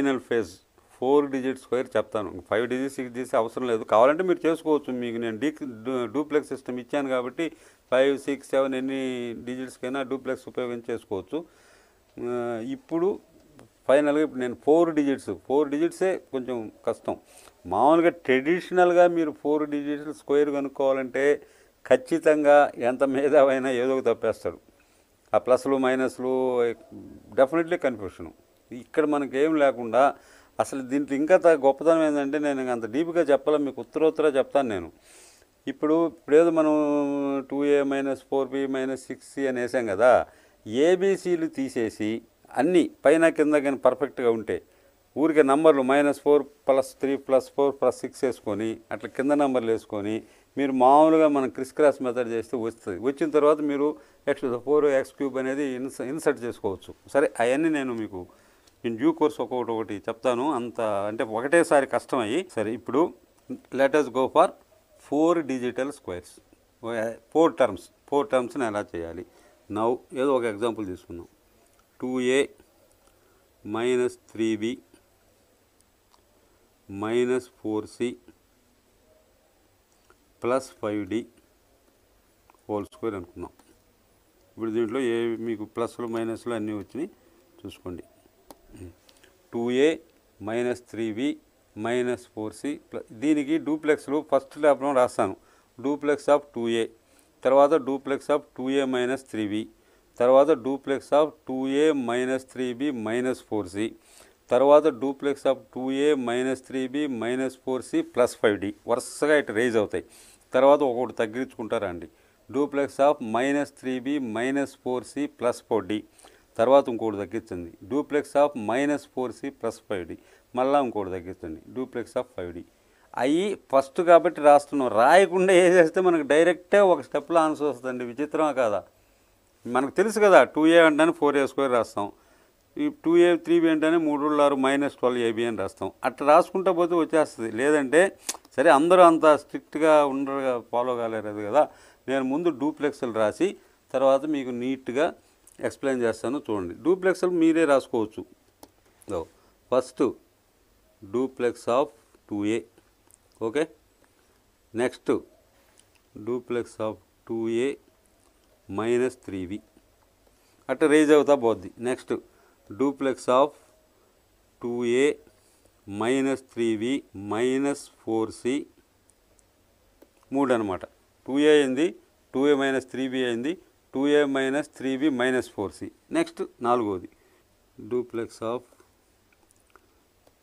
final phase four digit square చెప్తాను five digit six digits అవసరం లేదు కావాలంటే మీరు చేసుకోవచ్చు మీకు నేను డీ డూప్లెక్స్ సిస్టమ్ ఇచ్చాను కాబట్టి ఫైవ్ సిక్స్ సెవెన్ ఎన్ని డిజిట్స్కైనా డూప్లెక్స్ ఉపయోగించి చేసుకోవచ్చు ఇప్పుడు ఫైనల్గా ఇప్పుడు నేను ఫోర్ డిజిట్స్ ఫోర్ డిజిట్సే కొంచెం కష్టం మామూలుగా ట్రెడిషనల్గా మీరు ఫోర్ డిజిట్స్ స్క్వేర్ కనుక్కోవాలంటే ఖచ్చితంగా ఎంత మేధావైనా ఏదో ఒక తప్పేస్తాడు ఆ ప్లస్లు మైనస్లు డెఫినెట్లీ కన్ఫ్యూషను ఇక్కడ మనకి ఏం లేకుండా అసలు దీంట్లో ఇంకా గొప్పతనం ఏంటంటే నేను అంత డీప్గా చెప్పాలి మీకు ఉత్తరోత్తర చెప్తాను నేను ఇప్పుడు ఇప్పుడేదో మనం two A minus four B minus six C అని వేసాం కదా ఏబీసీలు తీసేసి అన్నీ పైన కింద కానీ పర్ఫెక్ట్గా ఉంటే ఊరికే నంబర్లు minus four plus three plus four plus six వేసుకొని అట్లా కింద నెంబర్లు వేసుకొని మీరు మామూలుగా మనం క్రిస్ క్రాస్ మెథడ్ చేస్తే వస్తుంది వచ్చిన తర్వాత మీరు ఎక్స్ ఫోర్ ఎక్స్ క్యూబ్ అనేది ఇన్సర్ట్ చేసుకోవచ్చు సరే అవన్నీ నేను మీకు ఇన్ డ్యూ కోర్స్ ఒక్కొక్కటి ఒకటి చెప్తాను అంత అంటే ఒకటేసారి కష్టమయ్యి సరే ఇప్పుడు letters go for four digital squares four terms four టర్మ్స్ని ఎలా చేయాలి నౌ ఏదో ఒక ఎగ్జాంపుల్ తీసుకుందాం two A minus three B minus four C plus five D whole square అనుకుందాం ఇప్పుడు దీంట్లో ఏ మీకు ప్లస్లు మైనస్లు అన్నీ వచ్చినాయి చూసుకోండి two A minus three B minus four C దీనికి డూప్లెక్స్లో ఫస్ట్ ప్రాబ్లం రాస్తాను డూప్లెక్స్ ఆఫ్ టూ ఏ తర్వాత duplex of two A minus three B తర్వాత duplex of two A minus three B minus four C తర్వాత duplex of two A minus three B minus four C plus five D వరుసగా ఇటు raise అవుతాయి తర్వాత ఒకటి తగ్గించుకుంటారండి duplex of minus three B minus four C plus four D తర్వాత ఇంకోటి తగ్గించండి duplex of minus four C plus five D మళ్ళీ ఇంకోటి తగ్గించండి డూప్లెక్స్ ఆఫ్ ఫైవ్ డి అవి ఫస్ట్ కాబట్టి రాస్తున్నాం రాయకుండా ఏ చేస్తే మనకు డైరెక్టే ఒక స్టెప్లో ఆన్సర్ వస్తుందండి విచిత్రమా కాదా మనకు తెలుసు కదా టూ ఏ అంటేనే ఫోర్ ఏ స్క్వేర్ రాస్తాం ఈ టూ ఏ త్రీ బి అంటేనే మూడు రోజులు ఆరు మైనస్ ట్వెల్వ్ ఏబి అని రాస్తాం అట్లా రాసుకుంటా పోతే వచ్చేస్తుంది లేదంటే సరే అందరూ అంత స్ట్రిక్ట్గా ఉండరు ఫాలో కాలేరు కదా నేను ముందు డూప్లెక్స్లు రాసి తర్వాత మీకు నీట్గా ఎక్స్ప్లెయిన్ చేస్తాను చూడండి డూప్లెక్స్ మీరే రాసుకోవచ్చు first duplex of two A okay next duplex of two A minus three B అట్లా రేజ్ అవుతా పోద్ది next duplex of two A minus three B minus four C మూడు అనమాట టూ ఏ అయింది two A minus three B అయింది two A minus three B minus four C next నాలుగోది duplex of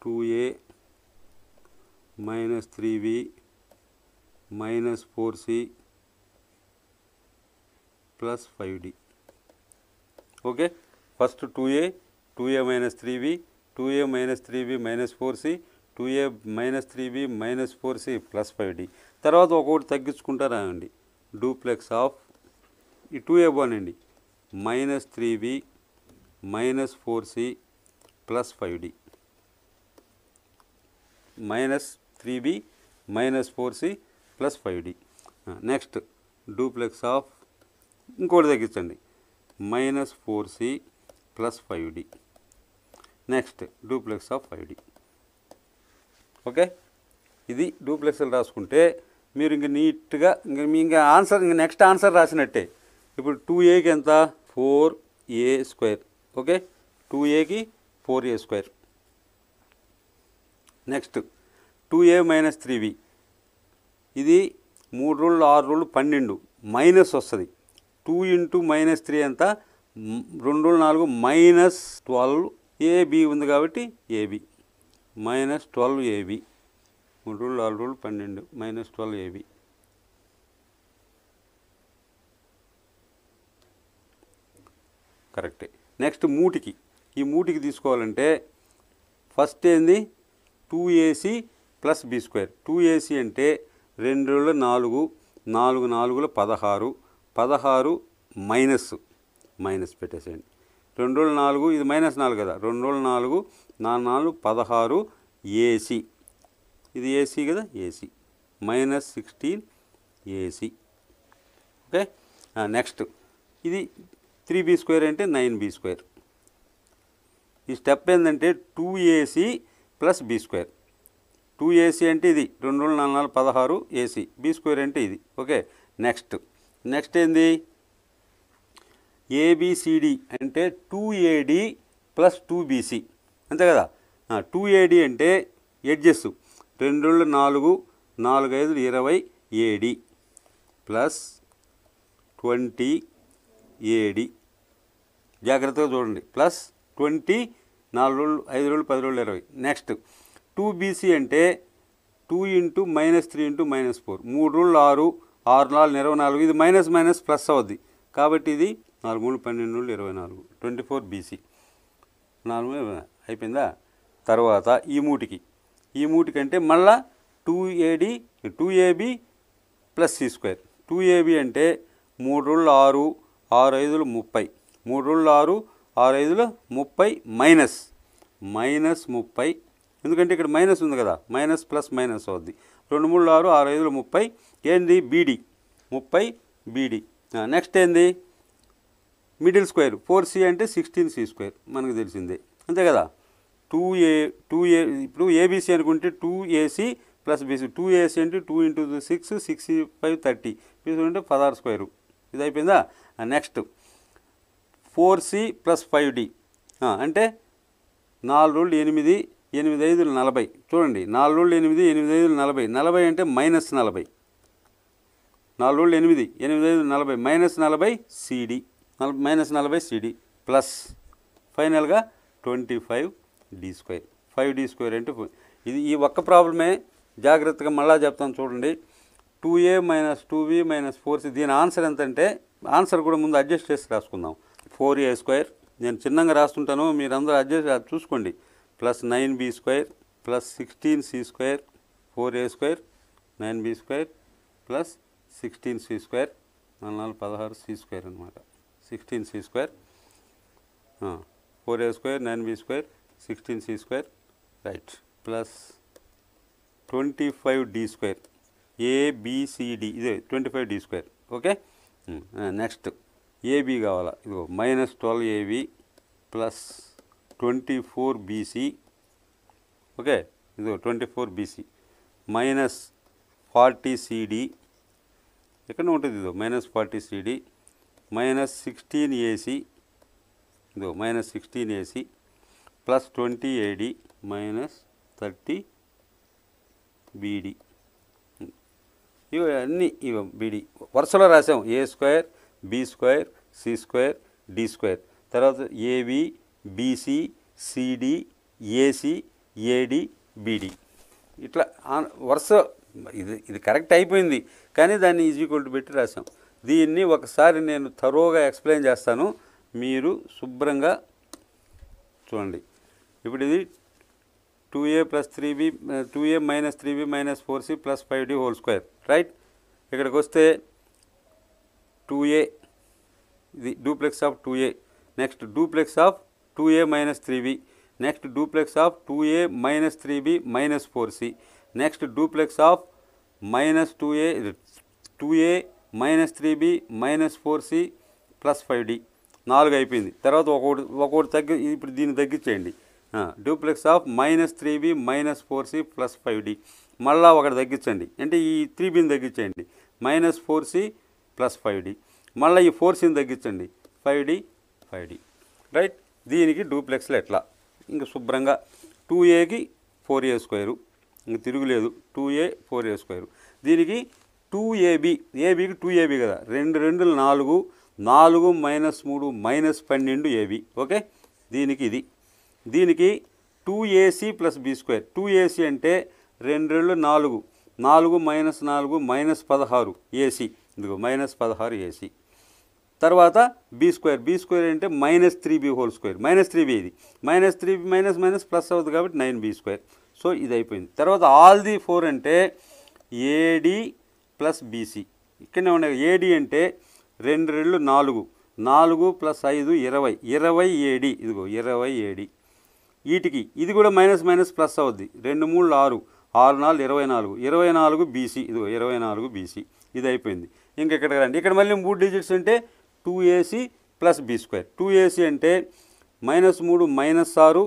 two A minus three B minus four C plus five D okay first two A two A minus three B two A minus three B minus four C two A minus three B minus four C plus five D తర్వాత ఒకటి తగ్గించుకుంటారా అండి duplex of ఈ two A one అండి minus three B minus four C plus five D minus three B minus four C plus five D next duplex of ఇంకోటి తగ్గించండి minus four C plus five D next duplex of five D okay ఇది డూప్లెక్స్లు రాసుకుంటే మీరు ఇంక నీట్గా ఇంక మీ ఇంకా ఆన్సర్ ఇంక నెక్స్ట్ ఆన్సర్ రాసినట్టే ఇప్పుడు టూ ఏకి ఎంత four A square okay two ఏకి four A square next two A minus three B ఇది మూడు రోజులు ఆరు రోజులు పన్నెండు మైనస్ వస్తుంది టూ ఇంటూ మైనస్ త్రీ ఎంత రెండు రోజులు నాలుగు మైనస్ ట్వెల్వ్ ఏబి ఉంది కాబట్టి ఏబి మైనస్ ట్వెల్వ్ ఏబి మూడు రోజులు ఆరు రోజులు పన్నెండు మైనస్ ట్వెల్వ్ ఏబి కరెక్టే నెక్స్ట్ మూటికి ఈ మూటికి తీసుకోవాలంటే ఫస్ట్ ఏంది two A C plus B square two A C అంటే రెండు నాలుగు నాలుగు నాలుగులో పదహారు పదహారు మైనస్ మైనస్ పెట్టేసేయండి రెండు రోజులు నాలుగు ఇది మైనస్ నాలుగు కదా రెండు రోజులు నాలుగు నాలుగు నాలుగు పదహారు ఏసీ ఇది ఏసీ కదా A C minus sixteen A C okay next ఇది త్రీ బీ స్క్వేర్ అంటే నైన్ బీ స్క్వేర్ ఈ స్టెప్ ఏంటంటే two A C plus B square two A C అంటే ఇది రెండు వందల నాలుగు నాలుగు పదహారు ఏసీ బీ స్క్వేర్ అంటే ఇది ఓకే నెక్స్ట్ నెక్స్ట్ ఏంది ఏబిసిడి అంటే two A D plus two B C అంతే కదా టూ ఏడి అంటే ఎడ్జెస్ రెండు రెండు నాలుగు నాలుగు ఐదు ఇరవై ఏడి ప్లస్ ట్వంటీ ఏడి జాగ్రత్తగా చూడండి ప్లస్ ట్వంటీ నాలుగు రోజులు ఐదు రోజులు పది రోజులు ఇరవై నెక్స్ట్ టూ బీసీ అంటే two into minus three into minus four మూడు రోజులు ఆరు ఆరు నాలుగు ఇరవై నాలుగు ఇది మైనస్ మైనస్ ప్లస్ అవుద్ది కాబట్టి ఇది నాలుగు మూడు పన్నెండు రోజులు ఇరవై నాలుగు ట్వంటీ ఫోర్ బీసీ నాలుగు అయిపోయిందా తర్వాత ఈ మూటికి ఈ మూటికి అంటే మళ్ళా two A D two A B plus C square two A B అంటే మూడు రోజులు ఆరు ఆరు ఐదులు ముప్పై మూడు రోజులు ఆరు ఆరు ఐదులు ముప్పై మైనస్ మైనస్ ముప్పై ఎందుకంటే ఇక్కడ మైనస్ ఉంది కదా మైనస్ ప్లస్ మైనస్ అవుద్ది రెండు మూడు ఆరు ఆరు ఐదులు ముప్పై ఏంది బీడీ ముప్పై బీడీ నెక్స్ట్ ఏంది మిడిల్ స్క్వేర్ ఫోర్ సి అంటే సిక్స్టీన్ సి స్క్వేర్ మనకు తెలిసిందే అంతే కదా టూ ఏ టూ ఏ ఇప్పుడు ఏబీసీ అనుకుంటే two A C plus B C two A C అంటే two into six six five thirty B C అంటే పదహారు స్క్వేరు ఇది అయిపోయిందా next four C plus five D అంటే నాలుగు రోజులు ఎనిమిది ఎనిమిది ఐదులు నలభై చూడండి నాలుగు రోజులు ఎనిమిది ఎనిమిది ఐదులు నలభై నలభై అంటే మైనస్ నలభై నాలుగు రోజులు ఎనిమిది ఎనిమిది ఐదు నలభై మైనస్ నలభై సిడి మైనస్ నలభై సిడి ప్లస్ ఫైనల్గా twenty five D square five D square అంటే ఇది ఈ ఒక్క ప్రాబ్లమే జాగ్రత్తగా మళ్ళా చెప్తాను చూడండి two A minus two B minus four C దీని ఆన్సర్ ఎంతంటే ఆన్సర్ కూడా ముందు అడ్జస్ట్ చేసి రాసుకుందాం ఫోర్ ఏ స్క్వేర్ నేను చిన్నగా రాస్తుంటాను మీరందరూ అడ్జస్ట్ చూసుకోండి plus nine B square plus sixteen C square four A square nine B square plus sixteen C square నాలుగు పదహారు సి స్క్వేర్ అనమాట sixteen C square four A square nine B square sixteen C square right plus twenty five D square A B C D ఇదే twenty five D square okay next A B कावल इध minus A B plus twenty four B C okay twenty four B C minus forty C D एक्टी minus forty C D minus sixteen A C इधो minus sixteen A C plus twenty A D minus thirty B D ఇవి అన్నీ B D వరుసలో రాసాం A square B square C square D square తర్వాత A B B C C D A C A D B D ఇట్లా వరుస ఇది ఇది కరెక్ట్ అయిపోయింది కానీ దాన్ని ఈజీ టు పెట్టి రాసాం దీన్ని ఒకసారి నేను తరోగా ఎక్స్ప్లెయిన్ చేస్తాను మీరు శుభ్రంగా చూడండి ఇప్పుడు ఇది two A plus three B two A minus three B minus four C plus five D whole square right ఇక్కడికి వస్తే టూ ఏ ఇది duplex of two A next duplex of two A minus three B next duplex of two A minus three B minus four C next duplex of minus two A two A minus three B minus four C plus five D నాలుగు అయిపోయింది తర్వాత ఒకటి ఒకటి తగ్గి ఇప్పుడు దీన్ని తగ్గించేయండి duplex of minus three B minus four C plus five D మళ్ళా ఒకటి తగ్గించండి అంటే ఈ త్రీ బిని తగ్గించేయండి minus four C plus five D మళ్ళీ ఈ ఫోర్ సిని తగ్గించండి five D five D right దీనికి డూప్లెక్స్లు ఎట్లా ఇంకా శుభ్రంగా టూ ఏకి ఫోర్ ఏ స్క్వేరు ఇంక తిరుగులేదు two A four A square దీనికి టూ ఏబి ఏబికి టూ ఏబి కదా రెండు రెండు నాలుగు నాలుగు మైనస్ మూడు మైనస్ పన్నెండు ఏబి ఓకే దీనికి ఇది దీనికి two A C plus B square two A C అంటే రెండు రెండు నాలుగు నాలుగు మైనస్ నాలుగు మైనస్ పదహారు ఏసీ ఇదిగో మైనస్ పదహారు ఏసీ తర్వాత బీ స్క్వేర్ బీ స్క్వేర్ అంటే minus three B whole square minus three B ఇది minus three minus minus plus అవుతుంది కాబట్టి నైన్ బీ స్క్వేర్ సో ఇది అయిపోయింది తర్వాత ఆల్ ది ఫోర్ అంటే ఏడి ప్లస్ బీసీ ఇక్కడనే ఉన్నాయి ఏడి అంటే రెండు రెండు నాలుగు నాలుగు ప్లస్ ఐదు ఇరవై ఇరవై ఏడి ఇదిగో ఇరవై ఏడి వీటికి ఇది కూడా మైనస్ మైనస్ ప్లస్ అవుద్ది రెండు మూడు ఆరు ఆరు నాలుగు ఇరవై నాలుగు ఇరవై నాలుగు బీసీ ఇది ఇరవై నాలుగు బీసీ ఇది అయిపోయింది ఇంక ఇక్కడ రండి ఇక్కడ మళ్ళీ మూడు డిజిట్స్ అంటే two A C plus B square two A C అంటే మైనస్ మూడు మైనస్ ఆరు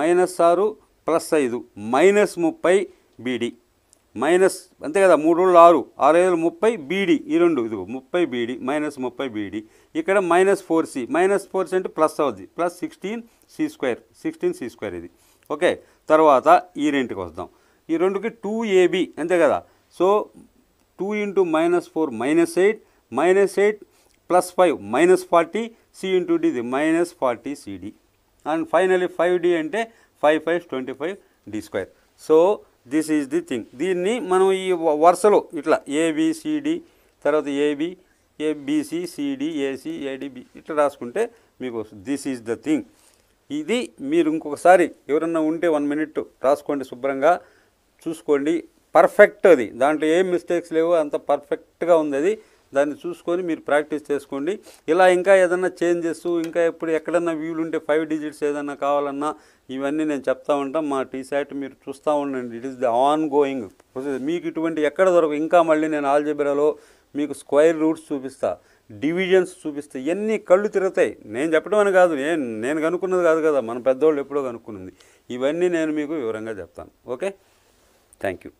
మైనస్ ఆరు ప్లస్ ఐదు మైనస్ ముప్పై బీడీ మైనస్ అంతే కదా మూడు రోజులు ఆరు ఆరు ఐదు ముప్పై బీడీ ఈ రెండు ఇది ముప్పై బీడీ మైనస్ ముప్పై బీడీ ఇక్కడ minus four C minus four C అంటే ప్లస్ అవుద్ది plus sixteen C square sixteen C square ఇది ఓకే తర్వాత ఈ రెంట్కి వద్దాం ఈ రెండుకి టూ ఏబి అంతే కదా so two into minus four minus eight minus eight plus five minus forty C into D ఇది minus forty C D and finally five D అంటే five five twenty five D square so this is the thing దీన్ని మనం ఈ వరుసలో ఇట్లా A B C D తర్వాత A B A B C C D A C A D B ఇట్లా రాసుకుంటే మీకు దిస్ ఈజ్ ద థింగ్ ఇది మీరు ఇంకొకసారి ఎవరన్నా ఉంటే వన్ మినిట్ రాసుకోండి శుభ్రంగా చూసుకోండి పర్ఫెక్ట్ అది దాంట్లో ఏం మిస్టేక్స్ లేవు అంత పర్ఫెక్ట్గా ఉంది అది దాన్ని చూసుకొని మీరు ప్రాక్టీస్ చేసుకోండి ఇలా ఇంకా ఏదైనా చేంజెస్ ఇంకా ఎప్పుడు ఎక్కడన్నా వీలుంటే ఫైవ్ డిజిట్స్ ఏదైనా కావాలన్నా ఇవన్నీ నేను చెప్తా ఉంటాం మా టీ సైట్ మీరు చూస్తూ ఉండండి it is the ongoing మీకు ఇటువంటి ఎక్కడ దొరకవు ఇంకా మళ్ళీ నేను ఆల్జబెరాలో మీకు స్క్వైర్ రూట్స్ చూపిస్తా డివిజన్స్ చూపిస్తే ఎన్ని కళ్ళు తిరుగుతాయి నేను చెప్పడం అని కాదు నేను నేను కనుక్కున్నది కాదు కదా మన పెద్దవాళ్ళు ఎప్పుడో కనుక్కున్నది ఇవన్నీ నేను మీకు వివరంగా చెప్తాను ఓకే థ్యాంక్ యూ